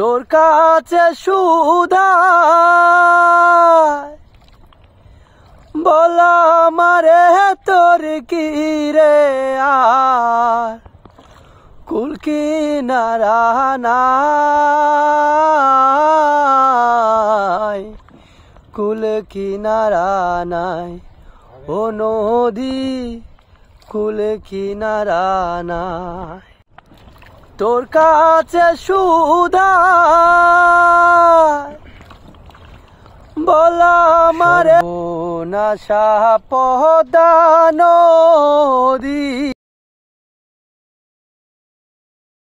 তোর কাছে সুদা বলা মারে তোর কি রে আর কুলকি নারানা কুল কিনারা নাই ও নদী কুল কিনারা নাই তোর কাছে সুদা বলা মারে না পদানো